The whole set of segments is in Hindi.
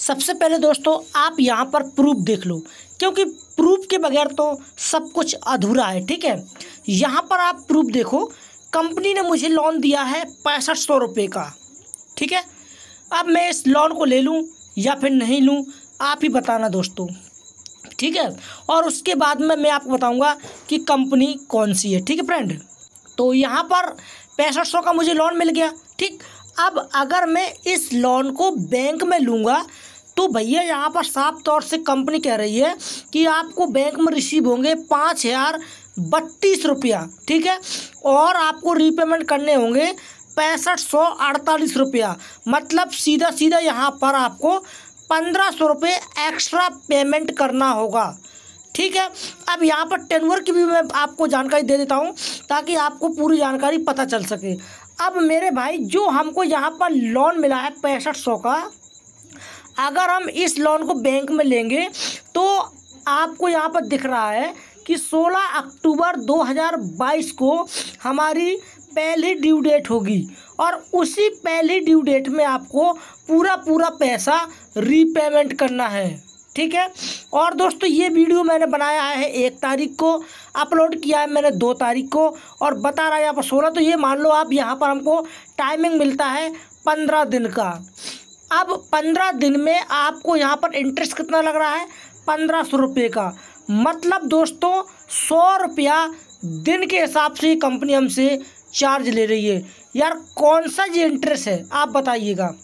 सबसे पहले दोस्तों आप यहाँ पर प्रूफ देख लो क्योंकि प्रूफ के बगैर तो सब कुछ अधूरा है ठीक है यहाँ पर आप प्रूफ देखो कंपनी ने मुझे लोन दिया है पैंसठ सौ रुपये का ठीक है अब मैं इस लोन को ले लूँ या फिर नहीं लूँ आप ही बताना दोस्तों ठीक है और उसके बाद में मैं आपको बताऊँगा कि कंपनी कौन सी है ठीक है फ्रेंड तो यहाँ पर पैंसठ सौ का मुझे लोन मिल गया ठीक अब अगर मैं इस लोन को बैंक में लूँगा तो भैया यहाँ पर साफ तौर से कंपनी कह रही है कि आपको बैंक में रिसीव होंगे पाँच हज़ार बत्तीस रुपया ठीक है और आपको रीपेमेंट करने होंगे पैंसठ सौ अड़तालीस रुपया मतलब सीधा सीधा यहाँ पर आपको पंद्रह सौ रुपये एक्स्ट्रा पेमेंट करना होगा ठीक है अब यहाँ पर टेनवर की भी मैं आपको जानकारी दे देता हूँ ताकि आपको पूरी जानकारी पता चल सके अब मेरे भाई जो हमको यहाँ पर लोन मिला है पैंसठ सौ का अगर हम इस लोन को बैंक में लेंगे तो आपको यहाँ पर दिख रहा है कि 16 अक्टूबर 2022 को हमारी पहली ड्यू डेट होगी और उसी पहली ड्यू डेट में आपको पूरा पूरा पैसा रीपेमेंट करना है ठीक है और दोस्तों ये वीडियो मैंने बनाया है एक तारीख को अपलोड किया है मैंने दो तारीख को और बता रहा है यहाँ पर सोलह तो ये मान लो आप यहाँ पर हमको टाइमिंग मिलता है पंद्रह दिन का अब पंद्रह दिन में आपको यहाँ पर इंटरेस्ट कितना लग रहा है पंद्रह सौ रुपये का मतलब दोस्तों सौ रुपया दिन के हिसाब से कंपनी हमसे चार्ज ले रही है यार कौन सा ये इंटरेस्ट है आप बताइएगा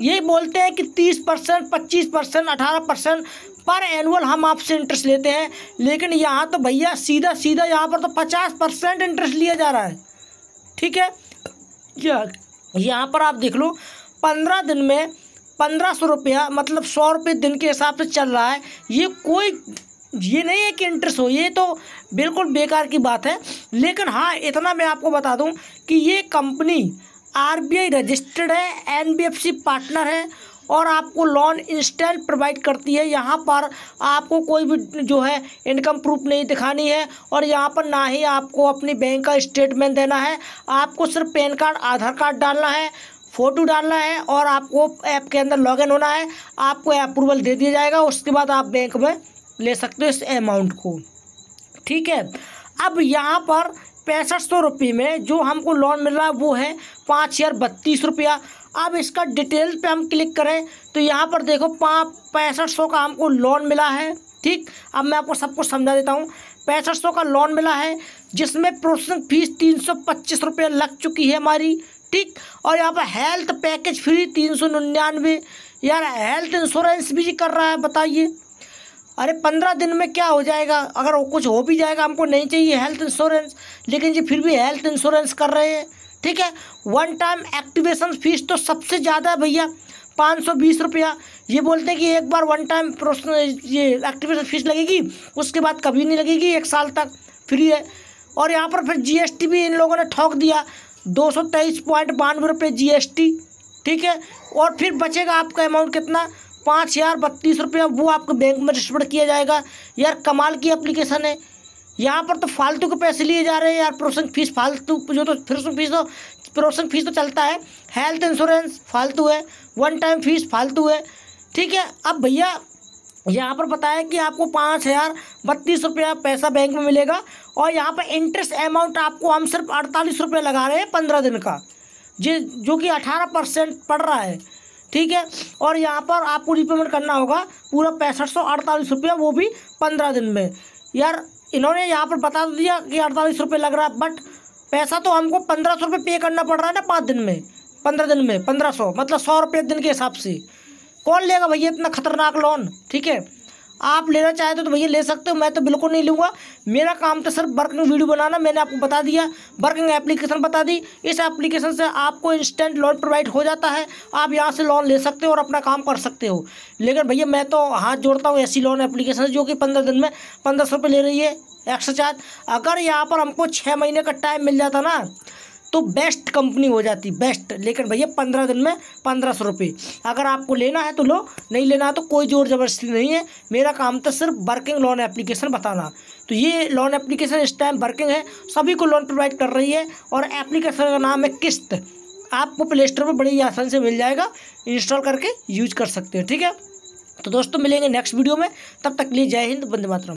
ये बोलते हैं कि तीस परसेंट पच्चीस परसेंट अठारह परसेंट पर एनुअल हम आपसे इंटरेस्ट लेते हैं लेकिन यहाँ तो भैया सीधा सीधा यहाँ पर तो पचास परसेंट इंटरेस्ट लिया जा रहा है ठीक है यहाँ पर आप देख लो पंद्रह दिन में पंद्रह सौ रुपया मतलब सौ रुपये दिन के हिसाब से चल रहा है ये कोई ये नहीं है कि इंटरेस्ट हो ये तो बिल्कुल बेकार की बात है लेकिन हाँ इतना मैं आपको बता दूँ कि ये कंपनी आर रजिस्टर्ड है एन पार्टनर है और आपको लोन इंस्टेंट प्रोवाइड करती है यहाँ पर आपको कोई भी जो है इनकम प्रूफ नहीं दिखानी है और यहाँ पर ना ही आपको अपनी बैंक का स्टेटमेंट देना है आपको सिर्फ पैन कार्ड आधार कार्ड डालना है फ़ोटो डालना है और आपको ऐप के अंदर लॉगिन होना है आपको अप्रूवल दे दिया जाएगा उसके बाद आप बैंक में ले सकते हो इस अमाउंट को ठीक है अब यहाँ पर पैंसठ सौ रुपये में जो हमको लोन मिल रहा है वो है पाँच हज़ार बत्तीस रुपया अब इसका डिटेल पे हम क्लिक करें तो यहाँ पर देखो पाँच पैंसठ सौ का हमको लोन मिला है ठीक अब मैं आपको सब कुछ समझा देता हूँ पैंसठ सौ का लोन मिला है जिसमें प्रोसेसिंग फीस तीन सौ पच्चीस रुपये लग चुकी है हमारी ठीक और यहाँ पर हेल्थ पैकेज फ्री तीन सौ निन्यानवे यार हेल्थ इंश्योरेंस भी कर रहा है बताइए अरे पंद्रह दिन में क्या हो जाएगा अगर वो कुछ हो भी जाएगा हमको नहीं चाहिए हेल्थ इंश्योरेंस लेकिन जी फिर भी हेल्थ इंश्योरेंस कर रहे हैं ठीक है वन टाइम एक्टिवेशन फीस तो सबसे ज़्यादा है भैया पाँच सौ बीस रुपया ये बोलते हैं कि एक बार वन टाइम ये एक्टिवेशन फीस लगेगी उसके बाद कभी नहीं लगेगी एक साल तक फ्री है और यहाँ पर फिर जीएसटी भी इन लोगों ने ठोक दिया दो सौ तेईस पॉइंट बानवे रुपये जी एस टी ठीक है और फिर बचेगा आपका अमाउंट कितना पाँच हज़ार बत्तीस रुपये वो आपको बैंक में रजिस्टर्ड किया जाएगा यार कमाल की एप्लीकेशन है यहाँ पर तो फालतू के पैसे लिए जा रहे हैं यार प्रोसेसिंग फीस फालतू जो तो प्रोसेसिंग फीस तो प्रोसेसिंग फीस तो चलता है हेल्थ इंश्योरेंस फालतू है वन टाइम फीस फालतू है ठीक है अब भैया यहाँ पर बताया कि आपको पाँच हज़ार बत्तीस रुपया पैसा बैंक में मिलेगा और यहाँ पर इंटरेस्ट अमाउंट आपको हम सिर्फ अड़तालीस रुपये लगा रहे हैं पंद्रह दिन का जी जो कि अठारह परसेंट पड़ रहा है ठीक है और यहाँ पर आपको रिपेमेंट करना होगा पूरा पैंसठ सौ अड़तालीस रुपया वो भी पंद्रह दिन में यार इन्होंने यहाँ पर बता तो दिया कि अड़तालीस रुपये लग रहा है बट पैसा तो हमको पंद्रह सौ रुपये पे करना पड़ रहा है ना पाँच दिन में पंद्रह दिन में पंद्रह सौ मतलब सौ रुपये दिन के हिसाब से कौन लेगा भैया इतना खतरनाक लोन ठीक है आप लेना चाहते हो तो, तो भैया ले सकते हो मैं तो बिल्कुल नहीं लूँगा मेरा काम तो सर वर्किंग वीडियो बनाना मैंने आपको बता दिया वर्किंग एप्लीकेशन बता दी इस एप्लीकेशन से आपको इंस्टेंट लोन प्रोवाइड हो जाता है आप यहाँ से लोन ले सकते हो और अपना काम कर सकते हो लेकिन भैया मैं तो हाथ जोड़ता हूँ ऐसी लोन एप्लीकेशन जो कि पंद्रह दिन में पंद्रह सौ ले रही है एक्स्ट्रा चार्ज अगर यहाँ पर हमको छः महीने का टाइम मिल जाता ना तो बेस्ट कंपनी हो जाती बेस्ट लेकिन भैया पंद्रह दिन में पंद्रह सौ रुपये अगर आपको लेना है तो लो नहीं लेना है तो कोई ज़ोर ज़बरदस्ती नहीं है मेरा काम था सिर्फ वर्किंग लोन एप्लीकेशन बताना तो ये लोन एप्लीकेशन इस टाइम वर्किंग है सभी को लोन प्रोवाइड कर रही है और एप्लीकेशन का नाम है किस्त आपको प्ले स्टोर पर बड़ी आसानी से मिल जाएगा इंस्टॉल करके यूज कर सकते हैं ठीक है तो दोस्तों मिलेंगे नेक्स्ट वीडियो में तब तक लिए जय हिंद बंदे मातरम